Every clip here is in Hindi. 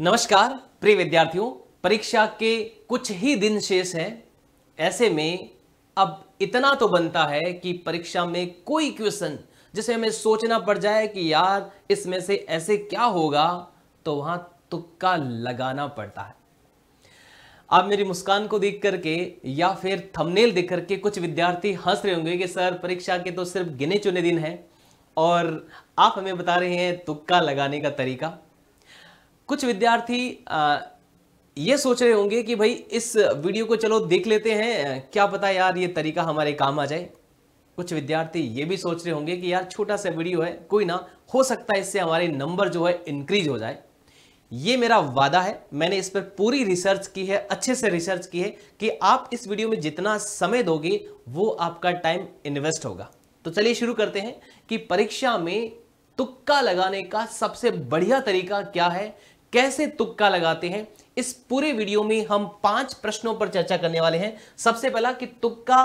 नमस्कार प्रिय विद्यार्थियों परीक्षा के कुछ ही दिन शेष हैं ऐसे में अब इतना तो बनता है कि परीक्षा में कोई क्वेश्चन जिसे हमें सोचना पड़ जाए कि यार इसमें से ऐसे क्या होगा तो वहां तुक्का लगाना पड़ता है आप मेरी मुस्कान को देख करके या फिर थंबनेल देख करके कुछ विद्यार्थी हंस रहे होंगे कि सर परीक्षा के तो सिर्फ गिने चुने दिन हैं और आप हमें बता रहे हैं तुक्का लगाने का तरीका कुछ विद्यार्थी ये सोच रहे होंगे कि भाई इस वीडियो को चलो देख लेते हैं क्या पता यार ये तरीका हमारे काम आ जाए कुछ विद्यार्थी ये भी सोच रहे होंगे कि यार छोटा सा वीडियो है कोई ना हो सकता है इससे हमारे नंबर जो है इंक्रीज हो जाए ये मेरा वादा है मैंने इस पर पूरी रिसर्च की है अच्छे से रिसर्च की है कि आप इस वीडियो में जितना समय दोगे वो आपका टाइम इन्वेस्ट होगा तो चलिए शुरू करते हैं कि परीक्षा में तुक्का लगाने का सबसे बढ़िया तरीका क्या है कैसे तुक्का लगाते हैं इस पूरे वीडियो में हम पांच प्रश्नों पर चर्चा करने वाले हैं सबसे पहला कि तुक्का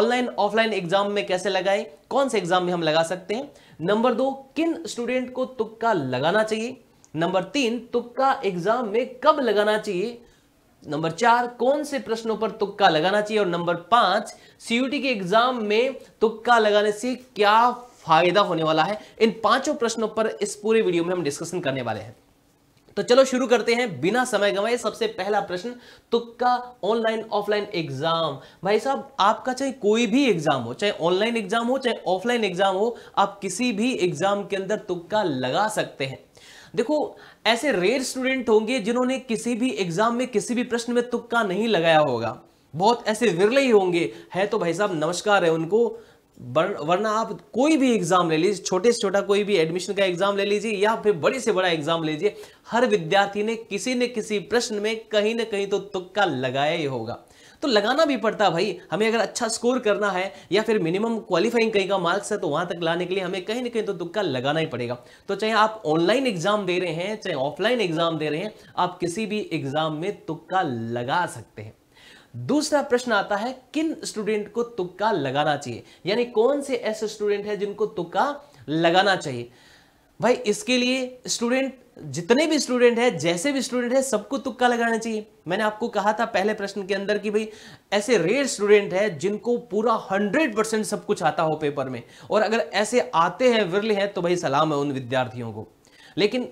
ऑनलाइन ऑफलाइन एग्जाम में कैसे लगाएं कौन से एग्जाम में हम लगा सकते हैं नंबर दो किन स्टूडेंट को तुक्का लगाना चाहिए नंबर तीन तुक्का एग्जाम में कब लगाना चाहिए नंबर चार कौन से प्रश्नों पर तुक्का लगाना चाहिए और नंबर पांच सीयूटी के एग्जाम में तुक्का लगाने से क्या फायदा होने वाला है इन पांचों प्रश्नों पर इस पूरे वीडियो में हम डिस्कशन करने वाले हैं तो चलो शुरू करते हैं बिना समय गवाए सबसे पहला प्रश्न तुक्का ऑनलाइन ऑफलाइन एग्जाम भाई साहब आपका चाहे कोई भी एग्जाम हो चाहे ऑनलाइन एग्जाम हो चाहे ऑफलाइन एग्जाम हो आप किसी भी एग्जाम के अंदर तुक्का लगा सकते हैं देखो ऐसे रेयर स्टूडेंट होंगे जिन्होंने किसी भी एग्जाम में किसी भी प्रश्न में तुक्का नहीं लगाया होगा बहुत ऐसे विरले ही होंगे है तो भाई साहब नमस्कार है उनको वरना आप कोई भी एग्जाम ले लीजिए छोटे से छोटा कोई भी एडमिशन का एग्जाम ले लीजिए या फिर बड़े से बड़ा एग्जाम लीजिए हर विद्यार्थी ने किसी न किसी प्रश्न में कहीं ना कहीं तो तुक्का लगाया ही होगा तो लगाना भी पड़ता भाई हमें अगर अच्छा स्कोर करना है या फिर मिनिमम क्वालिफाइंग कहीं का मार्क्स है तो वहां तक लाने के लिए हमें कहीं ना कहीं तो तुक्का लगाना ही पड़ेगा तो चाहे आप ऑनलाइन एग्जाम दे रहे हैं चाहे ऑफलाइन एग्जाम दे रहे हैं आप किसी भी एग्जाम में तुक्का लगा सकते हैं दूसरा प्रश्न आता है किन स्टूडेंट को तुक्का लगाना चाहिए यानी कौन से ऐसे स्टूडेंट है जिनको तुक्का लगाना चाहिए भाई इसके लिए स्टूडेंट जितने भी स्टूडेंट है जैसे भी स्टूडेंट है सबको तुक्का लगाना चाहिए मैंने आपको कहा था पहले प्रश्न के अंदर कि भाई ऐसे रेयर स्टूडेंट है जिनको पूरा हंड्रेड परसेंट सब कुछ आता हो पेपर में और अगर ऐसे आते हैं विरले हैं तो भाई सलाम है उन विद्यार्थियों को लेकिन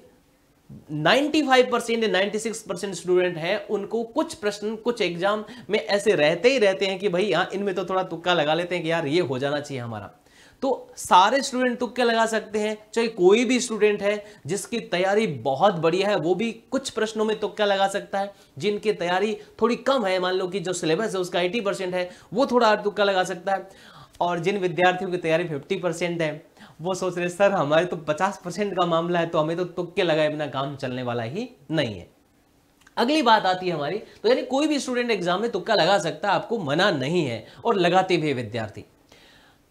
95 परसेंट या 96 परसेंट स्टूडेंट हैं उनको कुछ प्रश्न कुछ एग्जाम में ऐसे रहते ही रहते हैं कि भाई यहाँ इनमें तो थोड़ा तुक्का लगा लेते हैं कि यार ये हो जाना चाहिए हमारा तो सारे स्टूडेंट तुक्के लगा सकते हैं चाहे कोई भी स्टूडेंट है जिसकी तैयारी बहुत बढ़िया है वो भी कुछ प्रश्नों में तुक्का लगा सकता है जिनकी तैयारी थोड़ी कम है मान लो कि जो सिलेबस है उसका एटी परसेंट है वो थोड़ा तुक्का लगा सकता है और जिन विद्यार्थियों की तैयारी फिफ्टी परसेंट है वो सोच रहे सर हमारे तो पचास परसेंट का मामला है तो हमें तो तुक्के लगाए बिना काम चलने वाला ही नहीं है अगली बात आती है हमारी तो यानी कोई भी स्टूडेंट एग्जाम में तुक्का लगा सकता है आपको मना नहीं है और लगाते भी विद्यार्थी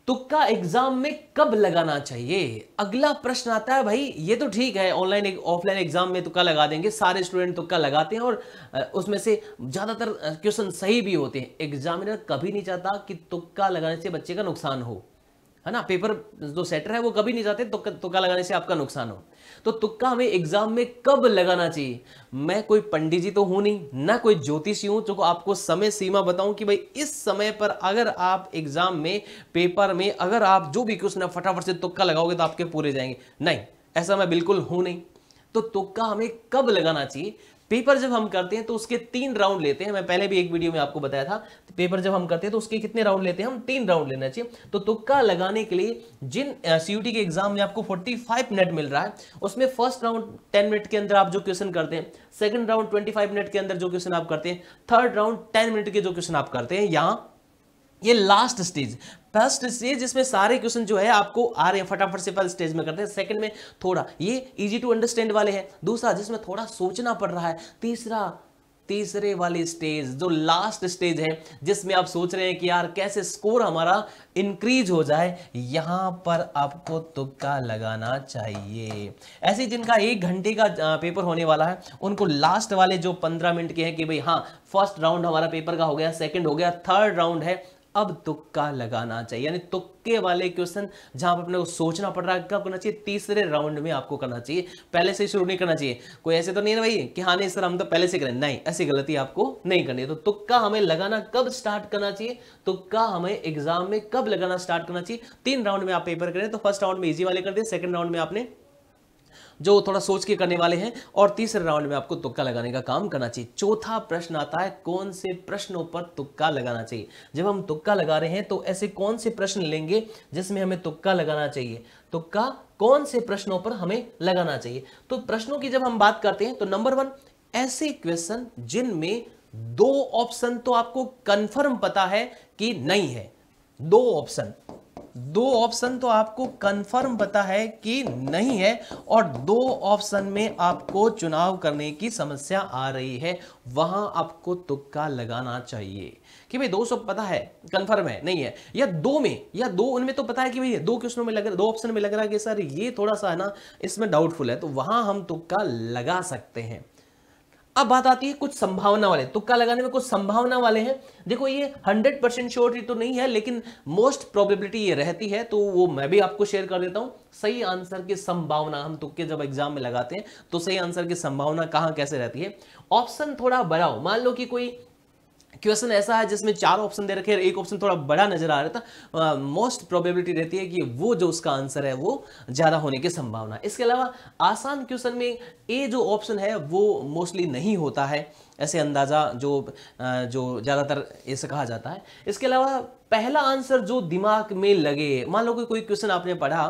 तुक्का एग्जाम में कब लगाना चाहिए अगला प्रश्न आता है भाई ये तो ठीक है ऑनलाइन ऑफलाइन एग्जाम में तुक्का लगा देंगे सारे स्टूडेंट तुक्का लगाते हैं और उसमें से ज़्यादातर क्वेश्चन सही भी होते हैं एग्जामिनर कभी नहीं चाहता कि तुक्का लगाने से बच्चे का नुकसान हो है ना पेपर जो सेटर है वो कभी नहीं जाते तुक्का तो तुक्का लगाने से आपका नुकसान हो तो तुक्का हमें एग्जाम में कब लगाना चाहिए मैं कोई पंडित जी तो हूं नहीं ना कोई ज्योतिषी हूं जो आपको समय सीमा बताऊं कि भाई इस समय पर अगर आप एग्जाम में पेपर में अगर आप जो भी क्वेश्चन है फटाफट से तुक्का लगाओगे तो आपके पूरे जाएंगे नहीं ऐसा मैं बिल्कुल हूं नहीं तो तुक्का हमें कब लगाना चाहिए पेपर जब हम करते हैं तो उसके तीन राउंड लेते हैं मैं पहले भी एक वीडियो में आपको बताया था तो पेपर जब हम करते हैं तो उसके कितने राउंड लेते हैं हम तीन राउंड लेना चाहिए तो तुक्का लगाने के लिए जिन सीयूटी के एग्जाम में आपको 45 मिनट मिल रहा है उसमें फर्स्ट राउंड 10 मिनट के अंदर आप जो क्वेश्चन करते हैं सेकंड राउंड 25 मिनट के अंदर जो क्वेश्चन आप करते हैं थर्ड राउंड 10 मिनट के जो क्वेश्चन आप करते हैं यहाँ ये लास्ट स्टेज फर्स्ट स्टेज जिसमें सारे क्वेश्चन जो है आपको आ रहे हैं फटाफट से फर्स्ट स्टेज में करते हैं सेकंड में थोड़ा ये इजी टू अंडरस्टैंड वाले हैं दूसरा जिसमें थोड़ा सोचना पड़ रहा है तीसरा तीसरे वाले स्टेज जो लास्ट स्टेज है जिसमें आप सोच रहे हैं कि यार कैसे स्कोर हमारा इंक्रीज हो जाए यहां पर आपको तुक्का लगाना चाहिए ऐसे जिनका एक घंटे का पेपर होने वाला है उनको लास्ट वाले जो पंद्रह मिनट के हैं कि भाई हाँ फर्स्ट राउंड हमारा पेपर का हो गया सेकंड हो गया थर्ड राउंड है अब तुक्का लगाना चाहिए यानी तुक्के वाले क्वेश्चन जहां पर अपने को सोचना पड़ रहा है क्या करना चाहिए तीसरे राउंड में आपको करना चाहिए पहले से शुरू नहीं करना चाहिए कोई ऐसे तो नहीं है ना भाई कि हाँ नहीं सर हम तो पहले से करें नहीं ऐसी गलती आपको नहीं करनी है तो तुक्का हमें लगाना कब स्टार्ट करना चाहिए तुक्का हमें एग्जाम में कब लगाना स्टार्ट करना चाहिए तीन राउंड में आप पेपर करें तो फर्स्ट राउंड में इजी वाले कर दिए सेकंड राउंड में आपने जो थोड़ा सोच के करने वाले हैं और तीसरे राउंड में आपको तुक्का लगाने का काम करना चाहिए चौथा प्रश्न आता है कौन से प्रश्नों पर तुक्का लगाना चाहिए जब हम तुक्का लगा रहे हैं तो ऐसे कौन से प्रश्न लेंगे जिसमें हमें तुक्का लगाना चाहिए तुक्का कौन से प्रश्नों पर हमें लगाना चाहिए तो प्रश्नों की जब हम बात करते हैं तो नंबर वन ऐसे क्वेश्चन जिनमें दो ऑप्शन तो आपको कंफर्म पता है कि नहीं है दो ऑप्शन दो ऑप्शन तो आपको कंफर्म पता है कि नहीं है और दो ऑप्शन में आपको चुनाव करने की समस्या आ रही है वहां आपको तुक्का लगाना चाहिए कि भाई दो सौ पता है कंफर्म है नहीं है या दो में या दो उनमें तो पता है कि भाई दो क्वेश्चनों में लग रहा दो ऑप्शन में लग रहा है कि सर ये थोड़ा सा है ना इसमें डाउटफुल है तो वहां हम तुक्का लगा सकते हैं अब बात आती है कुछ संभावना वाले तुक्का लगाने में कुछ संभावना वाले हैं देखो ये 100 परसेंट श्योरिटी तो नहीं है लेकिन मोस्ट प्रोबेबिलिटी ये रहती है तो वो मैं भी आपको शेयर कर देता हूं सही आंसर की संभावना हम तुक्के जब एग्जाम में लगाते हैं तो सही आंसर की संभावना कहां कैसे रहती है ऑप्शन थोड़ा बढ़ाओ मान लो कि कोई क्वेश्चन ऐसा है जिसमें चार ऑप्शन दे रखे एक ऑप्शन थोड़ा बड़ा नजर आ रहा था मोस्ट प्रोबेबिलिटी रहती है कि वो जो उसका आंसर है वो ज़्यादा होने की संभावना इसके अलावा आसान क्वेश्चन में ए जो ऑप्शन है वो मोस्टली नहीं होता है ऐसे अंदाज़ा जो जो ज़्यादातर ऐसे कहा जाता है इसके अलावा पहला आंसर जो दिमाग में लगे मान लो कि कोई क्वेश्चन आपने पढ़ा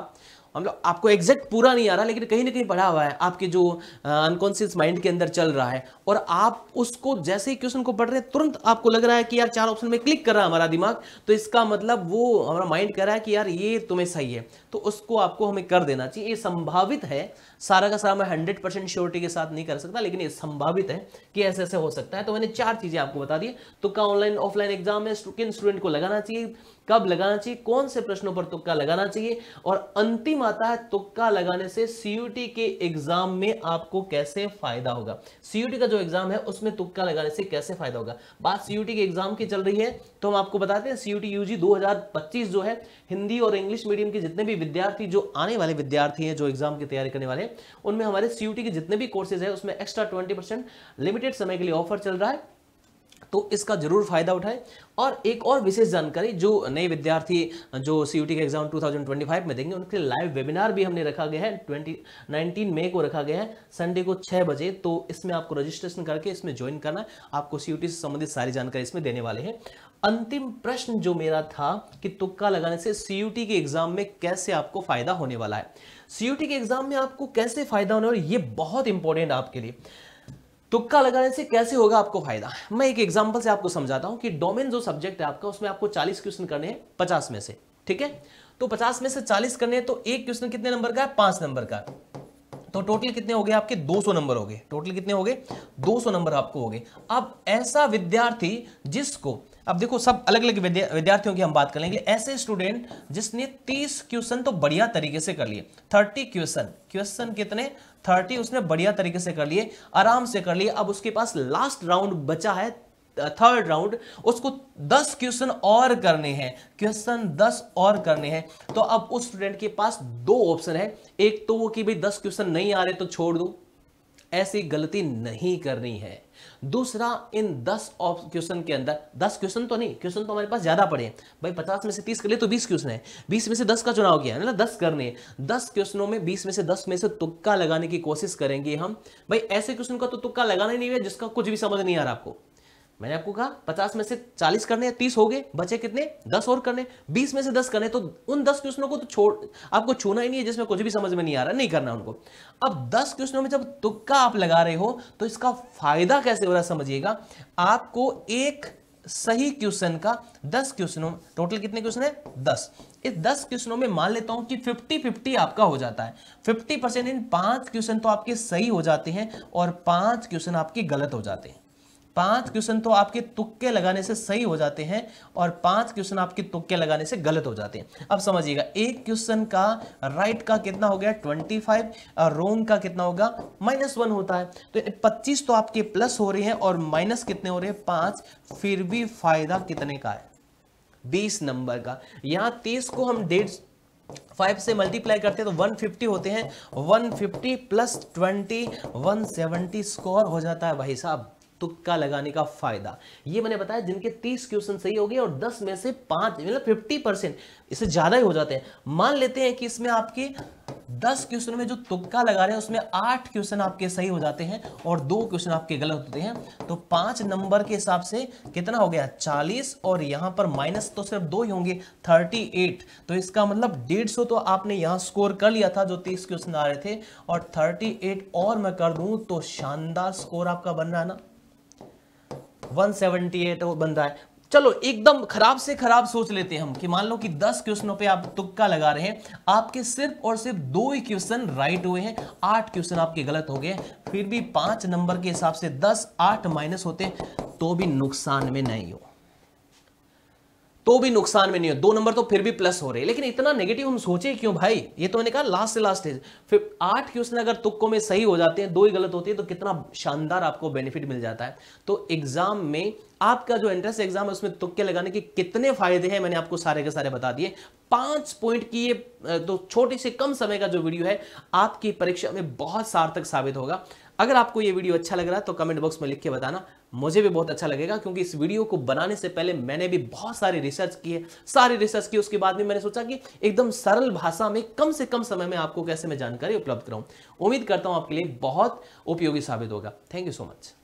मतलब आपको एग्जैक्ट पूरा नहीं आ रहा लेकिन कहीं ना कहीं पढ़ा हुआ है आपके जो अनकॉन्शियस माइंड के अंदर चल रहा है और आप उसको जैसे ही क्वेश्चन को पढ़ रहे हैं तुरंत आपको लग रहा है कि यार चार ऑप्शन में क्लिक कर रहा है हमारा दिमाग तो इसका मतलब वो हमारा माइंड कह रहा है कि यार ये तुम्हें सही है तो उसको आपको हमें कर देना चाहिए ये संभावित है सारा का सारा मैं हंड्रेड परसेंट श्योरिटी के साथ नहीं कर सकता लेकिन ये संभावित है कि ऐसे ऐसे हो सकता है तो मैंने चार चीज़ें आपको बता दी तो क्या ऑनलाइन ऑफलाइन एग्जाम में किन स्टूडेंट को लगाना चाहिए कब लगाना चाहिए कौन से प्रश्नों पर तुक्का लगाना चाहिए और अंतिम आता है तुक्का लगाने से सीयूटी के एग्जाम में आपको कैसे फायदा होगा सीयूटी का जो एग्जाम है उसमें तुक्का लगाने से कैसे फायदा होगा बात सीयूटी के एग्जाम की चल रही है तो हम आपको बताते हैं सीयूटी यूजी 2025 जो है हिंदी और इंग्लिश मीडियम के जितने भी विद्यार्थी जो आने वाले विद्यार्थी हैं जो एग्जाम की तैयारी करने वाले उनमें हमारे सीयूटी के जितने भी कोर्सेज है उसमें एक्स्ट्रा ट्वेंटी लिमिटेड समय के लिए ऑफर चल रहा है तो इसका जरूर फायदा उठाए और एक और विशेष जानकारी जो नए विद्यार्थी जो सी के एग्जाम 2025 में देंगे उनके लाइव वेबिनार भी हमने रखा गया है ट्वेंटी मई को रखा गया है संडे को छह बजे तो इसमें आपको रजिस्ट्रेशन करके इसमें ज्वाइन करना है आपको सी से संबंधित सारी जानकारी इसमें देने वाले हैं अंतिम प्रश्न जो मेरा था कि तुक्का लगाने से सी के एग्जाम में कैसे आपको फायदा होने वाला है सी के एग्जाम में आपको कैसे फायदा होने और ये बहुत इंपॉर्टेंट आपके लिए तुक्का लगाने से कैसे होगा आपको फायदा मैं एक एग्जाम्पल से आपको समझाता हूं कि डोमेन जो सब्जेक्ट है आपका उसमें आपको चालीस क्वेश्चन करने हैं पचास में से ठीक है तो पचास में से चालीस करने हैं तो एक क्वेश्चन कितने नंबर का है पांच नंबर का तो टोटल कितने हो गए आपके 200 नंबर हो गए टोटल कितने हो गए 200 नंबर आपको हो गए अब ऐसा विद्यार्थी जिसको अब देखो सब अलग अलग विद्यार्थियों की हम बात करेंगे ऐसे स्टूडेंट जिसने 30 क्वेश्चन तो बढ़िया तरीके से कर लिए 30 क्वेश्चन क्वेश्चन कितने थर्टी उसने बढ़िया तरीके से कर लिए आराम से कर लिए अब उसके पास लास्ट राउंड बचा है थर्ड राउंड उसको दस क्वेश्चन और करने हैं क्वेश्चन दस और करने हैं तो अब उस स्टूडेंट के पास दो ऑप्शन है एक तो वो कि भाई दस क्वेश्चन नहीं आ रहे तो छोड़ दो ऐसी गलती नहीं करनी है दूसरा इन दस क्वेश्चन के अंदर दस क्वेश्चन तो नहीं क्वेश्चन तो हमारे पास ज्यादा पड़े हैं भाई पचास में से तीस कर लिए तो बीस क्वेश्चन है बीस में से दस का चुनाव किया है ना मतलब दस करने दस क्वेश्चनों में बीस में से दस में से तुक्का लगाने की कोशिश करेंगे हम भाई ऐसे क्वेश्चन का तो तुक्का लगाना ही नहीं है जिसका कुछ भी समझ नहीं आ रहा आपको मैंने आपको कहा पचास में से चालीस करने तीस हो गए बचे कितने दस और करने बीस में से दस करने तो उन दस क्वेश्चनों को तो छोड़ आपको छूना ही नहीं है जिसमें कुछ भी समझ में नहीं आ रहा नहीं करना उनको अब दस क्वेश्चनों में जब तुक्का आप लगा रहे हो तो इसका फायदा कैसे हो रहा समझिएगा आपको एक सही क्वेश्चन का दस क्वेश्चनों टोटल कितने क्वेश्चन है दस इस दस क्वेश्चनों में मान लेता हूं कि फिफ्टी फिफ्टी आपका हो जाता है फिफ्टी परसेंट इन पांच क्वेश्चन तो आपके सही हो जाते हैं और पांच क्वेश्चन आपके गलत हो जाते हैं पांच क्वेश्चन तो आपके तुक्के लगाने से सही हो जाते हैं और पांच क्वेश्चन आपके तुक्के लगाने से गलत हो जाते हैं अब समझिएगा एक क्वेश्चन का राइट का कितना हो गया ट्वेंटी फाइव और रोंग का कितना होगा माइनस वन होता है तो पच्चीस तो आपके प्लस हो रहे हैं और माइनस कितने हो रहे हैं पांच फिर भी फायदा कितने का है बीस नंबर का यहाँ तीस को हम डेढ़ फाइव से मल्टीप्लाई करते हैं तो 150 होते हैं 150 प्लस 20 170 स्कोर हो जाता है भाई साहब तुक्का लगाने का फायदा ये मैंने बताया जिनके तीस क्वेश्चन सही हो गए और दस में से पांच मतलब फिफ्टी परसेंट इससे ज्यादा ही हो जाते हैं मान लेते हैं कि इसमें आपके दस क्वेश्चन में जो तुक्का लगा रहे हैं उसमें आठ क्वेश्चन आपके सही हो जाते हैं और दो क्वेश्चन आपके गलत होते हैं तो पांच नंबर के हिसाब से कितना हो गया चालीस और यहां पर माइनस तो सिर्फ दो ही होंगे थर्टी एट तो इसका मतलब डेढ़ सौ तो आपने यहां स्कोर कर लिया था जो तीस क्वेश्चन आ रहे थे और थर्टी और मैं कर दूं तो शानदार स्कोर आपका बन रहा है ना वन सेवेंटी एट वो रहा है चलो एकदम खराब से खराब सोच लेते हैं हम कि मान लो कि 10 क्वेश्चनों पे आप तुक्का लगा रहे हैं आपके सिर्फ और सिर्फ दो ही क्वेश्चन राइट हुए हैं आठ क्वेश्चन आपके गलत हो गए फिर भी पांच नंबर के हिसाब से दस आठ माइनस होते तो भी नुकसान में नहीं हो तो भी नुकसान में नहीं हो दो नंबर तो फिर भी प्लस हो रहे लेकिन इतना नेगेटिव हम सोचे क्यों भाई ये तो मैंने कहा लास्ट से लास्ट स्टेज फिर आठ क्वेश्चन अगर तुक्कों में सही हो जाते हैं दो ही गलत होती है तो कितना शानदार आपको बेनिफिट मिल जाता है तो एग्जाम में आपका जो एंट्रेंस एग्जाम है उसमें तुक्के लगाने के कितने फायदे हैं मैंने आपको सारे के सारे बता दिए पांच पॉइंट की ये तो छोटी से कम समय का जो वीडियो है आपकी परीक्षा में बहुत सार्थक साबित होगा अगर आपको ये वीडियो अच्छा लग रहा है तो कमेंट बॉक्स में लिख के बताना मुझे भी बहुत अच्छा लगेगा क्योंकि इस वीडियो को बनाने से पहले मैंने भी बहुत सारी रिसर्च की है सारी रिसर्च की उसके बाद में मैंने सोचा कि एकदम सरल भाषा में कम से कम समय में आपको कैसे मैं जानकारी उपलब्ध कराऊँ उम्मीद करता हूँ आपके लिए बहुत उपयोगी साबित होगा थैंक यू सो मच